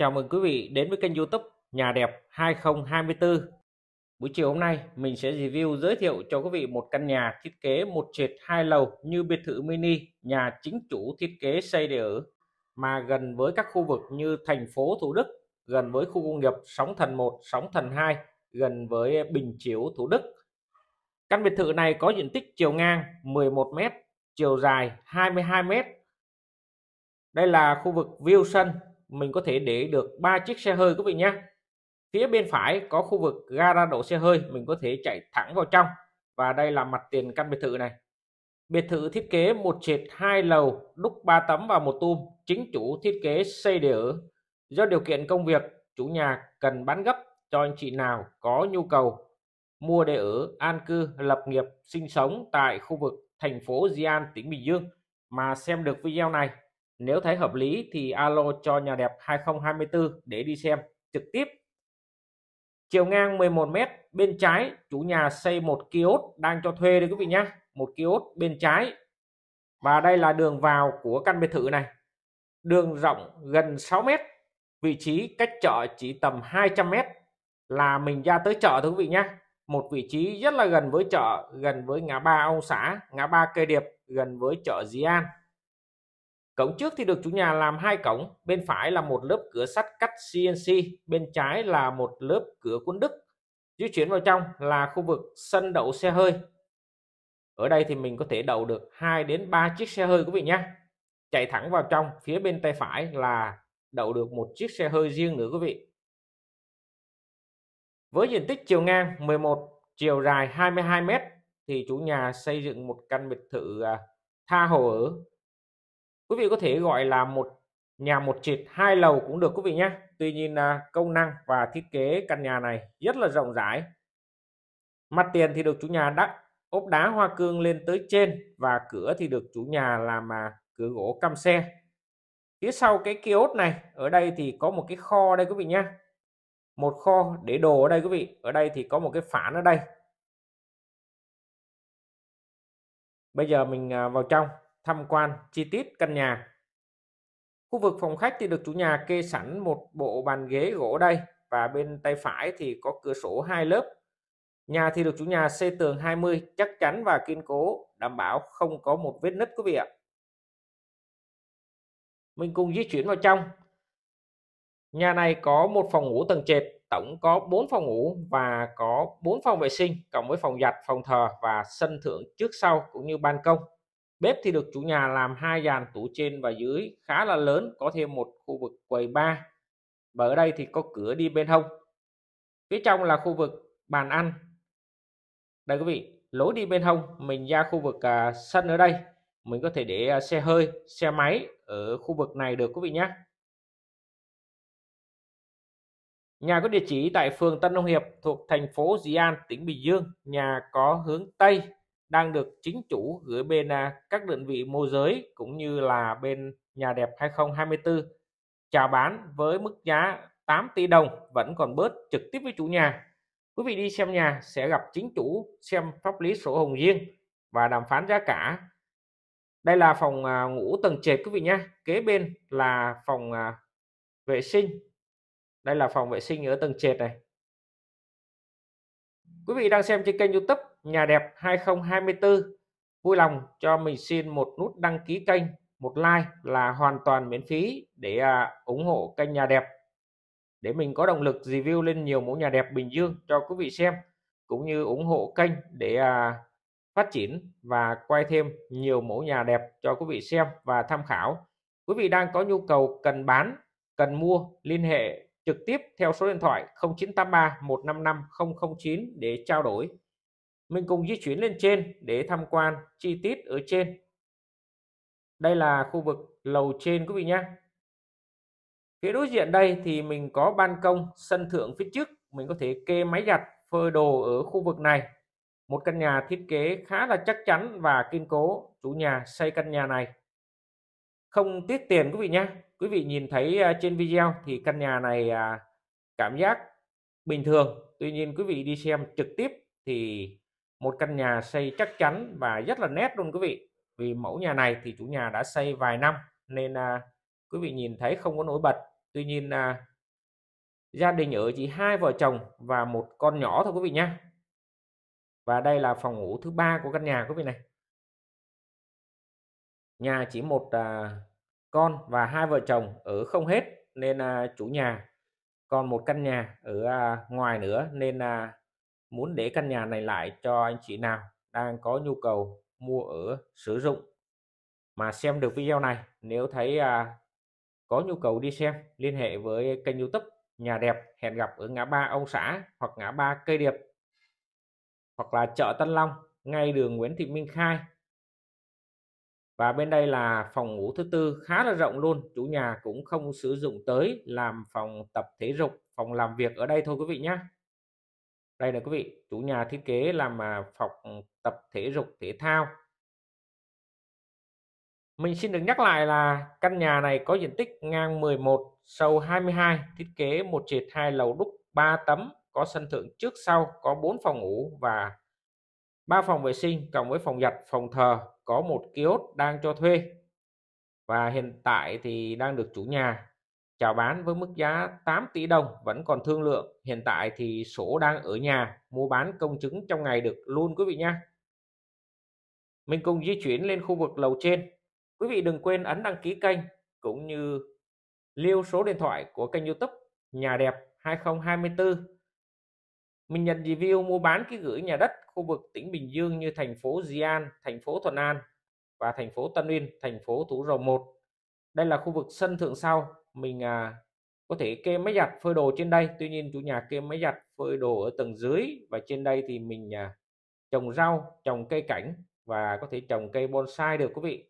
Chào mừng quý vị đến với kênh youtube Nhà đẹp 2024 Buổi chiều hôm nay mình sẽ review giới thiệu cho quý vị một căn nhà thiết kế một trệt hai lầu như biệt thự mini nhà chính chủ thiết kế xây để ở mà gần với các khu vực như thành phố Thủ Đức gần với khu công nghiệp Sóng Thần 1, Sóng Thần 2 gần với Bình Chiếu Thủ Đức Căn biệt thự này có diện tích chiều ngang 11m chiều dài 22m đây là khu vực view sân mình có thể để được ba chiếc xe hơi quý vị nhé phía bên phải có khu vực gara đổ xe hơi mình có thể chạy thẳng vào trong và đây là mặt tiền căn biệt thự này biệt thự thiết kế một trệt hai lầu đúc ba tấm và một tum chính chủ thiết kế xây để ở do điều kiện công việc chủ nhà cần bán gấp cho anh chị nào có nhu cầu mua để ở an cư lập nghiệp sinh sống tại khu vực thành phố Di An tỉnh Bình Dương mà xem được video này nếu thấy hợp lý thì alo cho nhà đẹp 2024 để đi xem trực tiếp. Chiều ngang 11m bên trái chủ nhà xây một kiosk đang cho thuê đây quý vị nhé. Một kiosk bên trái. Và đây là đường vào của căn biệt thự này. Đường rộng gần 6m. Vị trí cách chợ chỉ tầm 200m là mình ra tới chợ thưa quý vị nhé. Một vị trí rất là gần với chợ, gần với ngã ba ông xã, ngã ba cây điệp, gần với chợ di An. Cổng trước thì được chủ nhà làm hai cổng, bên phải là một lớp cửa sắt cắt CNC, bên trái là một lớp cửa cuốn đức. Di chuyển vào trong là khu vực sân đậu xe hơi. Ở đây thì mình có thể đậu được 2 đến 3 chiếc xe hơi quý vị nhé. Chạy thẳng vào trong, phía bên tay phải là đậu được một chiếc xe hơi riêng nữa quý vị. Với diện tích chiều ngang 11, chiều dài 22 m thì chủ nhà xây dựng một căn biệt thự à, tha hồ ở quý vị có thể gọi là một nhà một trệt hai lầu cũng được quý vị nhé tuy nhiên à, công năng và thiết kế căn nhà này rất là rộng rãi mặt tiền thì được chủ nhà đắp ốp đá hoa cương lên tới trên và cửa thì được chủ nhà làm mà cửa gỗ cam xe phía sau cái kiosk này ở đây thì có một cái kho đây quý vị nhé một kho để đồ ở đây quý vị ở đây thì có một cái phản ở đây bây giờ mình à, vào trong tham quan chi tiết căn nhà. Khu vực phòng khách thì được chủ nhà kê sẵn một bộ bàn ghế gỗ đây và bên tay phải thì có cửa sổ hai lớp. Nhà thì được chủ nhà xây tường 20 chắc chắn và kiên cố, đảm bảo không có một vết nứt quý vị ạ. Mình cùng di chuyển vào trong. Nhà này có một phòng ngủ tầng trệt, tổng có 4 phòng ngủ và có 4 phòng vệ sinh cộng với phòng giặt, phòng thờ và sân thượng trước sau cũng như ban công Bếp thì được chủ nhà làm hai dàn tủ trên và dưới khá là lớn, có thêm một khu vực quầy bar. Và ở đây thì có cửa đi bên hông. Phía trong là khu vực bàn ăn. Đây quý vị, lối đi bên hông mình ra khu vực à, sân ở đây, mình có thể để à, xe hơi, xe máy ở khu vực này được quý vị nhé. Nhà có địa chỉ tại phường Tân Đông Hiệp thuộc thành phố Dĩ An, tỉnh Bình Dương. Nhà có hướng Tây, đang được chính chủ gửi bên à, các đơn vị môi giới cũng như là bên nhà đẹp 2024 chào bán với mức giá 8 tỷ đồng vẫn còn bớt trực tiếp với chủ nhà. Quý vị đi xem nhà sẽ gặp chính chủ xem pháp lý sổ hồng riêng và đàm phán giá cả. Đây là phòng à, ngủ tầng trệt quý vị nhé. Kế bên là phòng à, vệ sinh. Đây là phòng vệ sinh ở tầng trệt này. Quý vị đang xem trên kênh youtube nhà đẹp 2024 vui lòng cho mình xin một nút đăng ký kênh một like là hoàn toàn miễn phí để à, ủng hộ kênh nhà đẹp để mình có động lực review lên nhiều mẫu nhà đẹp Bình Dương cho quý vị xem cũng như ủng hộ kênh để à, phát triển và quay thêm nhiều mẫu nhà đẹp cho quý vị xem và tham khảo quý vị đang có nhu cầu cần bán cần mua liên hệ trực tiếp theo số điện thoại 0983 155 009 để trao đổi mình cùng di chuyển lên trên để tham quan chi tiết ở trên. Đây là khu vực lầu trên quý vị nhé. Phía đối diện đây thì mình có ban công sân thượng phía trước. Mình có thể kê máy giặt, phơi đồ ở khu vực này. Một căn nhà thiết kế khá là chắc chắn và kiên cố. Chủ nhà xây căn nhà này. Không tiết tiền quý vị nhé. Quý vị nhìn thấy à, trên video thì căn nhà này à, cảm giác bình thường. Tuy nhiên quý vị đi xem trực tiếp thì một căn nhà xây chắc chắn và rất là nét luôn quý vị vì mẫu nhà này thì chủ nhà đã xây vài năm nên à, quý vị nhìn thấy không có nổi bật tuy nhiên à, gia đình ở chỉ hai vợ chồng và một con nhỏ thôi quý vị nhé và đây là phòng ngủ thứ ba của căn nhà quý vị này nhà chỉ một à, con và hai vợ chồng ở không hết nên à, chủ nhà còn một căn nhà ở à, ngoài nữa nên là muốn để căn nhà này lại cho anh chị nào đang có nhu cầu mua ở sử dụng mà xem được video này nếu thấy à, có nhu cầu đi xem liên hệ với kênh youtube nhà đẹp hẹn gặp ở ngã ba ông xã hoặc ngã ba cây điệp hoặc là chợ Tân Long ngay đường Nguyễn Thị Minh Khai và bên đây là phòng ngủ thứ tư khá là rộng luôn chủ nhà cũng không sử dụng tới làm phòng tập thể dục phòng làm việc ở đây thôi quý vị nhé đây là quý vị chủ nhà thiết kế làm mà phòng tập thể dục thể thao mình xin được nhắc lại là căn nhà này có diện tích ngang 11 sâu 22 thiết kế một trệt hai lầu đúc 3 tấm có sân thượng trước sau có 4 phòng ngủ và 3 phòng vệ sinh cộng với phòng giặt phòng thờ có một kiosk đang cho thuê và hiện tại thì đang được chủ nhà chào bán với mức giá 8 tỷ đồng vẫn còn thương lượng hiện tại thì sổ đang ở nhà mua bán công chứng trong ngày được luôn quý vị nha mình cùng di chuyển lên khu vực lầu trên quý vị đừng quên ấn đăng ký kênh cũng như lưu số điện thoại của kênh youtube nhà đẹp 2024 mình nhận review mua bán ký gửi nhà đất khu vực tỉnh Bình Dương như thành phố Di An, thành phố Thuận An và thành phố Tân Uyên, thành phố Thủ Dầu Một. Đây là khu vực sân thượng sau mình à, có thể kê máy giặt phơi đồ trên đây tuy nhiên chủ nhà kê máy giặt phơi đồ ở tầng dưới và trên đây thì mình à, trồng rau trồng cây cảnh và có thể trồng cây bonsai được quý vị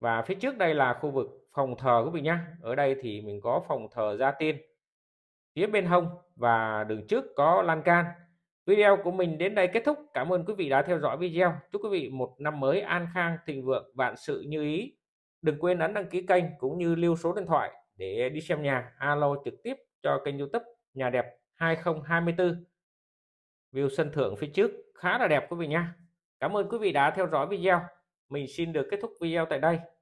và phía trước đây là khu vực phòng thờ quý vị nhé ở đây thì mình có phòng thờ gia tiên phía bên hông và đường trước có lan can Video của mình đến đây kết thúc. Cảm ơn quý vị đã theo dõi video. Chúc quý vị một năm mới an khang, thịnh vượng, vạn sự như ý. Đừng quên ấn đăng ký kênh cũng như lưu số điện thoại để đi xem nhà alo trực tiếp cho kênh youtube Nhà Đẹp 2024. View sân thượng phía trước khá là đẹp quý vị nha. Cảm ơn quý vị đã theo dõi video. Mình xin được kết thúc video tại đây.